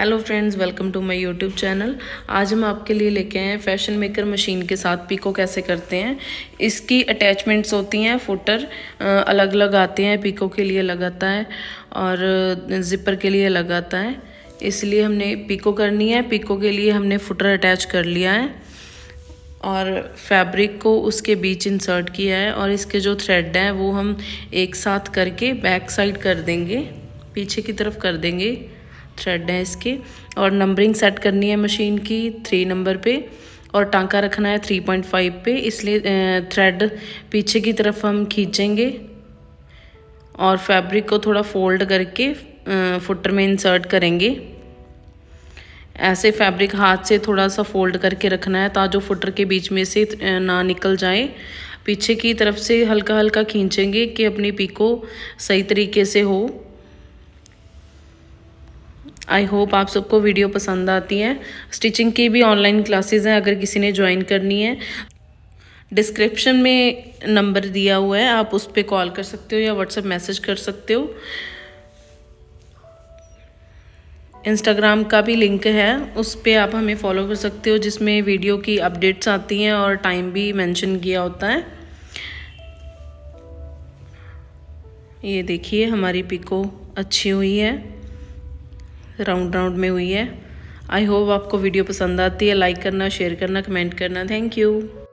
hello friends welcome to my YouTube channel आज हम आपके लिए लेके आए हैं फैशन मेकर मशीन के साथ पिको कैसे करते हैं इसकी अटैचमेंट्स होती हैं फुटर अलग अलग आते हैं पिको के लिए अलग आता है और जिपर के लिए अलग आता है इसलिए हमने पिको करनी है पिको के लिए हमने फुटर अटैच कर लिया है और फैब्रिक को उसके बीच इंसर्ट किया है और इसके जो थ्रेड हैं वो हम एक साथ करके बैक साइड कर देंगे पीछे की तरफ कर देंगे थ्रेड हैं इसके और नंबरिंग सेट करनी है मशीन की थ्री नंबर पे और टांका रखना है थ्री पॉइंट फाइव पे इसलिए थ्रेड पीछे की तरफ हम खींचेंगे और फैब्रिक को थोड़ा फोल्ड करके फुटर में इंसर्ट करेंगे ऐसे फैब्रिक हाथ से थोड़ा सा फोल्ड करके रखना है ताकि फुटर के बीच में से ना निकल जाए पीछे की तरफ से हल्का हल्का खींचेंगे कि अपनी पीको सही तरीके से हो आई होप आप सबको वीडियो पसंद आती है स्टिचिंग की भी ऑनलाइन क्लासेस हैं अगर किसी ने ज्वाइन करनी है डिस्क्रिप्शन में नंबर दिया हुआ है आप उस पर कॉल कर सकते हो या व्हाट्सएप मैसेज कर सकते हो इंस्टाग्राम का भी लिंक है उस पर आप हमें फॉलो कर सकते हो जिसमें वीडियो की अपडेट्स आती हैं और टाइम भी मेंशन किया होता है ये देखिए हमारी पिको अच्छी हुई है राउंड राउंड में हुई है आई होप आपको वीडियो पसंद आती है लाइक करना शेयर करना कमेंट करना थैंक यू